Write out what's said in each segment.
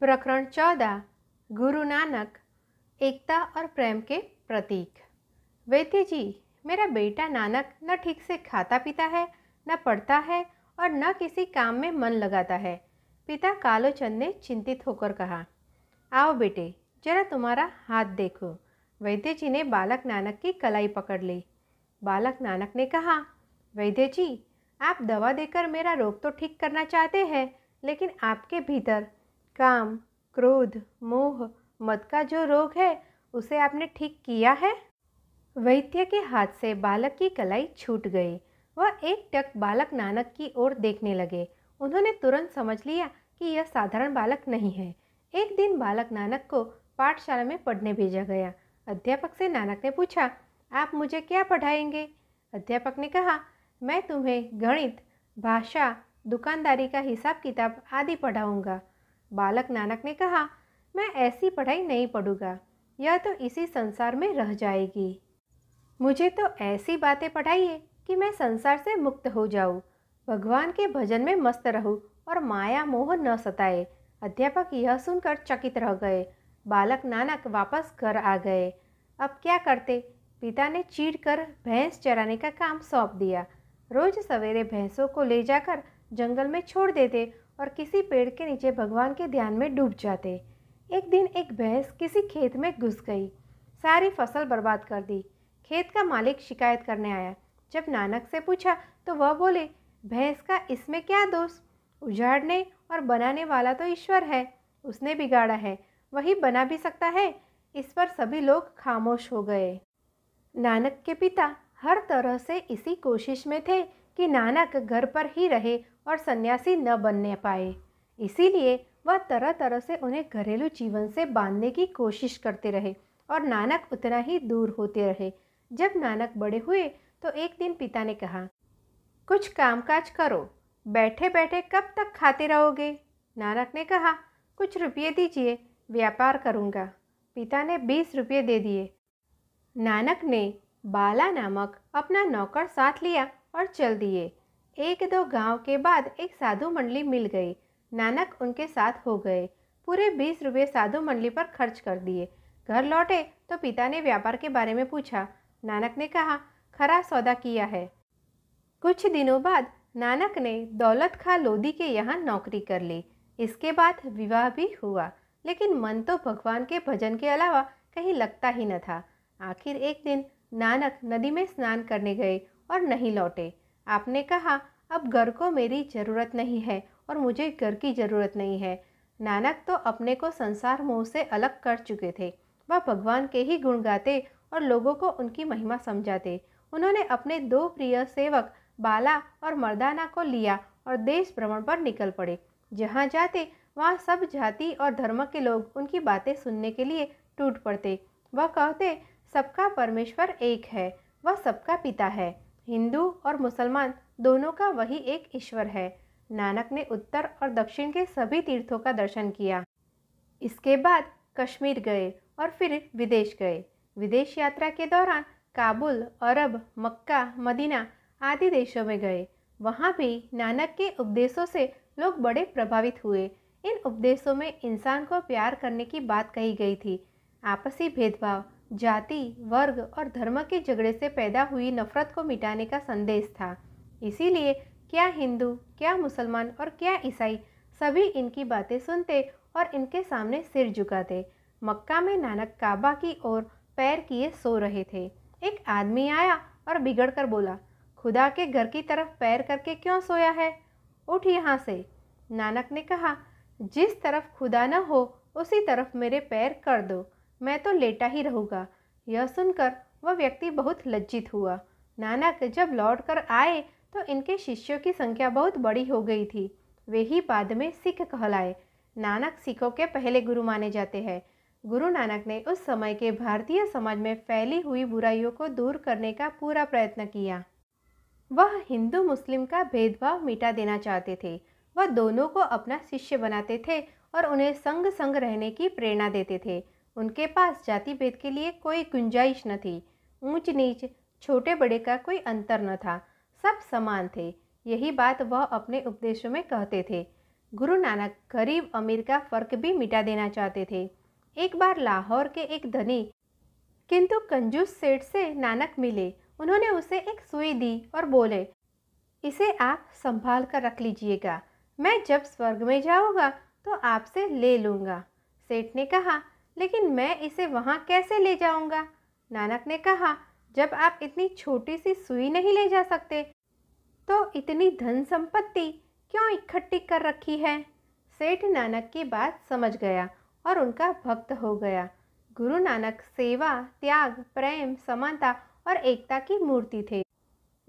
प्रकरण चौदह गुरु नानक एकता और प्रेम के प्रतीक वेती जी मेरा बेटा नानक न ठीक से खाता पीता है न पढ़ता है और न किसी काम में मन लगाता है पिता कालोचंद ने चिंतित होकर कहा आओ बेटे जरा तुम्हारा हाथ देखो वैद्य जी ने बालक नानक की कलाई पकड़ ली बालक नानक ने कहा वैद्य जी आप दवा देकर मेरा रोग तो ठीक करना चाहते हैं लेकिन आपके भीतर काम क्रोध मोह मद का जो रोग है उसे आपने ठीक किया है वैद्य के हाथ से बालक की कलाई छूट गई वह एक टक बालक नानक की ओर देखने लगे उन्होंने तुरंत समझ लिया कि यह साधारण बालक नहीं है एक दिन बालक नानक को पाठशाला में पढ़ने भेजा गया अध्यापक से नानक ने पूछा आप मुझे क्या पढ़ाएंगे अध्यापक ने कहा मैं तुम्हें गणित भाषा दुकानदारी का हिसाब किताब आदि पढ़ाऊँगा बालक नानक ने कहा मैं ऐसी पढ़ाई नहीं पढ़ूंगा यह तो इसी संसार में रह जाएगी मुझे तो ऐसी बातें पढ़ाइए कि मैं संसार से मुक्त हो जाऊँ भगवान के भजन में मस्त रहूँ और माया मोह न सताए अध्यापक यह सुनकर चकित रह गए बालक नानक वापस घर आ गए अब क्या करते पिता ने चीड़ कर भैंस चराने का काम सौंप दिया रोज सवेरे भैंसों को ले जाकर जंगल में छोड़ देते और किसी पेड़ के नीचे भगवान के ध्यान में डूब जाते एक दिन एक भैंस किसी खेत में घुस गई सारी फसल बर्बाद कर दी खेत का मालिक शिकायत करने आया जब नानक से पूछा तो वह बोले भैंस का इसमें क्या दोष उजाड़ने और बनाने वाला तो ईश्वर है उसने बिगाड़ा है वही बना भी सकता है इस पर सभी लोग खामोश हो गए नानक के पिता हर तरह से इसी कोशिश में थे कि नानक घर पर ही रहे और सन्यासी न बनने पाए इसीलिए वह तरह तरह से उन्हें घरेलू जीवन से बांधने की कोशिश करते रहे और नानक उतना ही दूर होते रहे जब नानक बड़े हुए तो एक दिन पिता ने कहा कुछ कामकाज करो बैठे बैठे कब तक खाते रहोगे नानक ने कहा कुछ रुपये दीजिए व्यापार करूँगा पिता ने बीस रुपये दे दिए नानक ने बाला नामक अपना नौकर साथ लिया और चल दिए एक दो गांव के बाद एक साधु मंडली मिल गई नानक उनके साथ हो गए पूरे बीस रुपये साधु मंडली पर खर्च कर दिए घर लौटे तो पिता ने व्यापार के बारे में पूछा नानक ने कहा खरा सौदा किया है कुछ दिनों बाद नानक ने दौलत खा लोधी के यहाँ नौकरी कर ली इसके बाद विवाह भी हुआ लेकिन मन तो भगवान के भजन के अलावा कहीं लगता ही न था आखिर एक दिन नानक नदी में स्नान करने गए और नहीं लौटे आपने कहा अब घर को मेरी ज़रूरत नहीं है और मुझे घर की ज़रूरत नहीं है नानक तो अपने को संसार मोह से अलग कर चुके थे वह भगवान के ही गुण गाते और लोगों को उनकी महिमा समझाते उन्होंने अपने दो प्रिय सेवक बाला और मर्दाना को लिया और देश भ्रमण पर निकल पड़े जहाँ जाते वहाँ सब जाति और धर्म के लोग उनकी बातें सुनने के लिए टूट पड़ते वह कहते सबका परमेश्वर एक है वह सबका पिता है हिंदू और मुसलमान दोनों का वही एक ईश्वर है नानक ने उत्तर और दक्षिण के सभी तीर्थों का दर्शन किया इसके बाद कश्मीर गए और फिर विदेश गए विदेश यात्रा के दौरान काबुल अरब मक्का मदीना आदि देशों में गए वहाँ भी नानक के उपदेशों से लोग बड़े प्रभावित हुए इन उपदेशों में इंसान को प्यार करने की बात कही गई थी आपसी भेदभाव जाति वर्ग और धर्म के झगड़े से पैदा हुई नफरत को मिटाने का संदेश था इसीलिए क्या हिंदू क्या मुसलमान और क्या ईसाई सभी इनकी बातें सुनते और इनके सामने सिर झुकाते मक्का में नानक काबा की ओर पैर किए सो रहे थे एक आदमी आया और बिगड़ कर बोला खुदा के घर की तरफ पैर करके क्यों सोया है उठ यहाँ से नानक ने कहा जिस तरफ खुदा न हो उसी तरफ मेरे पैर कर दो मैं तो लेटा ही रहूँगा यह सुनकर वह व्यक्ति बहुत लज्जित हुआ नानक जब लौट कर आए तो इनके शिष्यों की संख्या बहुत बड़ी हो गई थी वे ही बाद में सिख कहलाए नानक सिखों के पहले गुरु माने जाते हैं गुरु नानक ने उस समय के भारतीय समाज में फैली हुई बुराइयों को दूर करने का पूरा प्रयत्न किया वह हिंदू मुस्लिम का भेदभाव मिटा देना चाहते थे वह दोनों को अपना शिष्य बनाते थे और उन्हें संग संग रहने की प्रेरणा देते थे उनके पास जाति भेद के लिए कोई गुंजाइश न थी ऊंच नीच छोटे बड़े का कोई अंतर न था सब समान थे यही बात वह अपने उपदेशों में कहते थे गुरु नानक गरीब अमीर का फर्क भी मिटा देना चाहते थे एक बार लाहौर के एक धनी किंतु कंजूस सेठ से नानक मिले उन्होंने उसे एक सुई दी और बोले इसे आप संभाल कर रख लीजिएगा मैं जब स्वर्ग में जाऊँगा तो आपसे ले लूँगा सेठ ने कहा लेकिन मैं इसे वहाँ कैसे ले जाऊँगा नानक ने कहा जब आप इतनी छोटी सी सुई नहीं ले जा सकते तो इतनी धन संपत्ति क्यों इकट्ठी कर रखी है सेठ नानक की बात समझ गया और उनका भक्त हो गया गुरु नानक सेवा त्याग प्रेम समानता और एकता की मूर्ति थे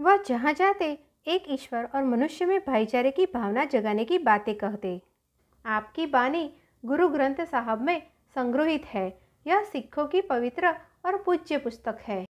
वह जहाँ जाते एक ईश्वर और मनुष्य में भाईचारे की भावना जगाने की बातें कहते आपकी बानी गुरु ग्रंथ साहब में संग्रहित है यह सिखों की पवित्र और पूज्य पुस्तक है